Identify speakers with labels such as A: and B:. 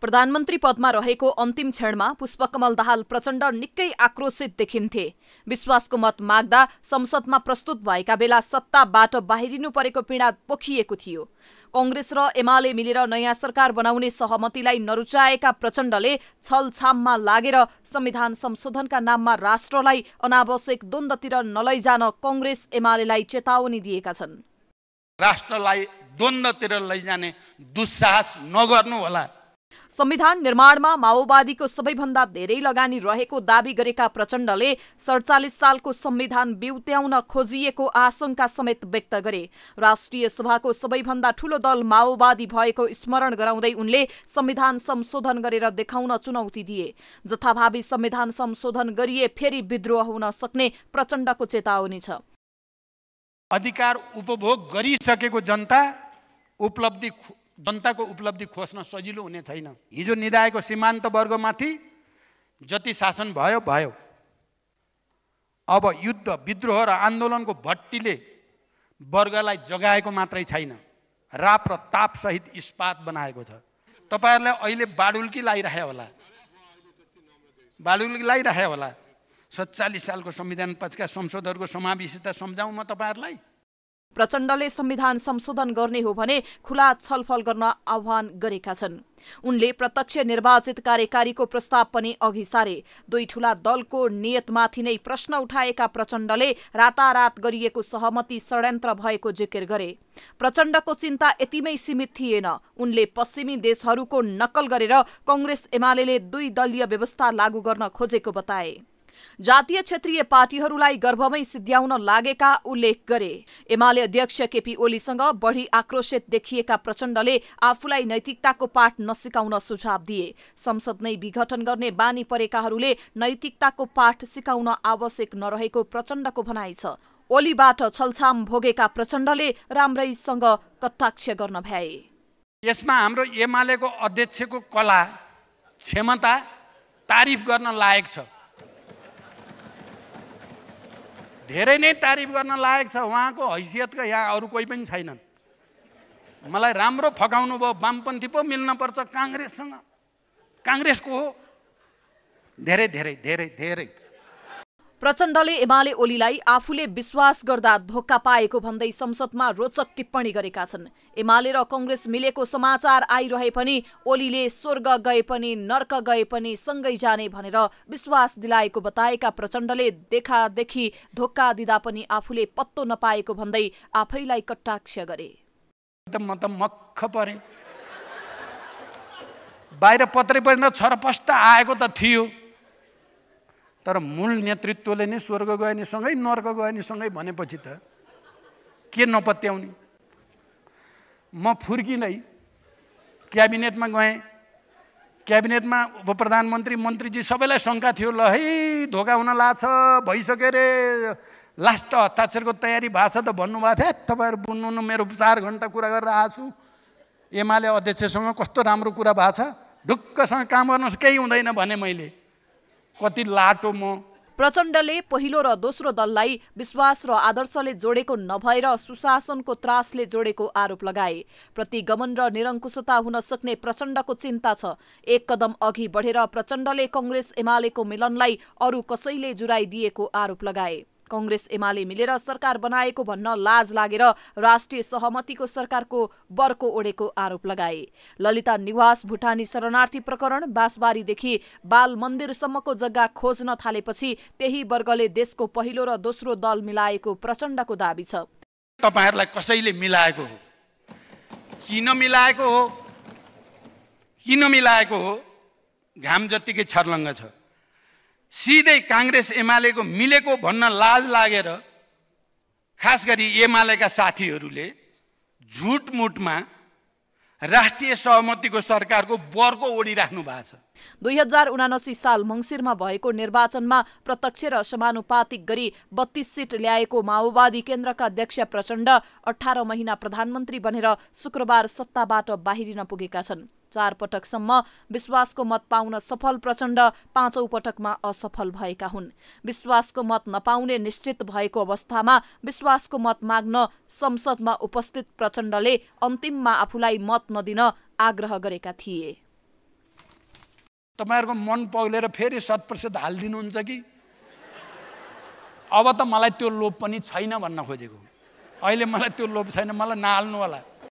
A: प्रधानमन्त्री पदमा रहेको अन्तिम क्षणमा पुष्पकमल दाहाल प्रचण्ड निकै आक्रोशित देखिन्थे विश्वासको मत माग्दा संसदमा प्रस्तुत भएका बेला सत्ताबाट बाहिरिनु परेको पीडा पोखिएको थियो कङ्ग्रेस र एमाले मिलेर नयाँ सरकार बनाउने सहमतिलाई नरुचाएका प्रचण्डले छलछाममा लागेर संविधान संशोधनका नाममा राष्ट्रलाई अनावश्यक द्वन्द्वतिर नलैजान कङ्ग्रेस एमालेलाई चेतावनी दिएका छन्
B: राष्ट्रलाई द्वन्द्वतिर लैजाने दुस्साहस नगर्नु होला
A: संविधान निर्माणमा माओवादीको सबैभन्दा धेरै लगानी रहेको दावी गरेका प्रचण्डले सडचालिस सालको संविधान बिउत्याउन खोजिएको आशंका समेत व्यक्त गरे राष्ट्रिय सभाको सबैभन्दा ठूलो दल माओवादी भएको स्मरण गराउँदै उनले संविधान संशोधन गरेर देखाउन चुनौती दिए जथाभावी संविधान संशोधन गरिए फेरि विद्रोह हुन सक्ने प्रचण्डको चेतावनी छ
B: अधिकार उपभोग गरिसकेको जनता उपलब्धि जनताको उपलब्धि खोज्न सजिलो हुने छैन हिजो निधाएको सीमान्त वर्गमाथि जति शासन भयो भयो अब युद्ध विद्रोह र आन्दोलनको भट्टीले वर्गलाई जगाएको मात्रै छैन राप र तापसहित इस्पात बनाएको छ तपाईँहरूलाई अहिले बाडुल्की लगाइरहे होला बाडुल्की लगाइरहे होला सत्तालिस सालको संविधान पछिका संसदहरूको समावेशिता सम्झाउँ म तपाईँहरूलाई
A: प्रचण्डले संविधान संशोधन गर्ने हो भने खुला छलफल गर्न आह्वान गरेका छन् उनले प्रत्यक्ष निर्वाचित कार्यकारीको प्रस्ताव पनि अघि सारे दुई ठूला दलको नियतमाथि नै प्रश्न उठाएका प्रचण्डले रातारात गरिएको सहमति षड्यन्त्र भएको जिकिर गरे प्रचण्डको चिन्ता यतिमै सीमित थिएन उनले पश्चिमी देशहरूको नक्कल गरेर कङ्ग्रेस एमाले दुई दलीय व्यवस्था लागू गर्न खोजेको बताए जातीय क्षेत्रीय पार्टीहरूलाई गर्भमै सिद्ध्याउन लागेका उल्लेख गरे एमाले अध्यक्ष केपी ओलीसँग बढ़ी आक्रोशित देखिएका प्रचण्डले आफूलाई नैतिकताको पाठ नसिकाउन सुझाव दिए संसद नै विघटन गर्ने बानी परेकाहरूले नैतिकताको पाठ सिकाउन आवश्यक नरहेको प्रचण्डको भनाइ छ ओलीबाट छलछाम भोगेका प्रचण्डले राम्रैसँग कटाक्ष गर्न भ्याए
B: यसमा हाम्रो एमालेको अध्यक्षको कला क्षमता तारिफ गर्न लायक छ धेरै नै तारिफ गर्न लायक छ उहाँको हैसियतको यहाँ अरू कोही पनि छैनन् मलाई राम्रो फकाउनु भयो वामपन्थी पो मिल्नपर्छ काङ्ग्रेससँग काङ्ग्रेसको हो धेरै धेरै धेरै धेरै
A: प्रचण्डले एमाले ओलीलाई आफूले विश्वास गर्दा धोका पाएको भन्दै संसदमा रोचक टिप्पणी गरेका छन् एमाले र कङ्ग्रेस मिलेको समाचार आइरहे पनि ओलीले स्वर्ग गए पनि नर्क गए पनि सँगै जाने भनेर विश्वास दिलाएको बताएका प्रचण्डले देखादेखि धोका दिँदा पनि आफूले पत्तो नपाएको भन्दै आफैलाई कटाक्ष गरे
B: म त मख परे बाहिर पत्रै परेन छरपष्ट आएको त थियो तर मूल नेतृत्वले नै स्वर्ग गयो नि सँगै नर्क गयो नि सँगै भनेपछि त के नपत्याउने म फुर्किँदै क्याबिनेटमा गएँ क्याबिनेटमा उप प्रधानमन्त्री मन्त्रीजी सबैलाई शङ्का थियो ल है धोका हुन लाछ भइसक्यो अरे लास्ट हस्ताक्षरको तयारी भएको छ त भन्नुभएको थियो तपाईँहरू बुझ्नु मेरो चार घन्टा कुरा गरेर आएको छु एमाले अध्यक्षसँग कस्तो राम्रो कुरा भएको छ ढुक्कसँग काम गर्नुहोस् केही हुँदैन भने मैले कति लाटो म प्रचण्डले
A: पहिलो र दोस्रो दललाई विश्वास र आदर्शले जोडेको नभएर सुशासनको त्रासले जोडेको आरोप लगाए प्रतिगमन र निरङ्कुशता हुन सक्ने प्रचण्डको चिन्ता छ एक कदम अघि बढेर प्रचण्डले कङ्ग्रेस एमालेको मिलनलाई अरू कसैले जुराइदिएको आरोप लगाए कङ्ग्रेस एमाले मिलेर सरकार बनाएको भन्न लाज लागेर राष्ट्रिय सहमतिको सरकारको बर्को ओढेको आरोप लगाए ललिता निवास भुटानी शरणार्थी प्रकरण बाँसबारीदेखि बाल मन्दिरसम्मको जग्गा खोज्न थालेपछि त्यही वर्गले देशको पहिलो र दोस्रो दल मिलाएको प्रचण्डको दावी छ
B: तपाईँहरूलाई कसैले मिलाएको हो किन मिलाएको हो किन मिलाएको हो घाम जत्तिकै छर्लङ्ग छ सिधै काङ्ग्रेस एमालेको मिलेको भन्न लाज लागेर खास गरी एमालेका साथीहरूले झुटमुटमा राष्ट्रिय सहमतिको सरकारको बर्को ओढिराख्नु भएको छ
A: दुई हजार उनासी साल मङ्सिरमा भएको निर्वाचनमा प्रत्यक्ष र समानुपातिक गरी बत्तीस सिट ल्याएको माओवादी केन्द्रका अध्यक्ष प्रचण्ड अठार महिना प्रधानमन्त्री बनेर शुक्रबार सत्ताबाट बाहिरिन पुगेका छन् चार पटकसम्म विश्वासको मत पाउन सफल प्रचण्ड पाँचौ पटकमा असफल भएका हुन् विश्वासको मत नपाउने निश्चित भएको अवस्थामा विश्वासको मत माग्न संसदमा उपस्थित प्रचण्डले अन्तिममा आफूलाई मत नदिन आग्रह गरेका थिए
B: तपाईँहरूको मन पग्लेर फेरि शत प्रतिशत हालिदिनुहुन्छ कि अब त मलाई त्यो लोभ पनि छैन भन्न खोजेको अहिले मलाई त्यो लोभ छैन मलाई नहाल्नु होला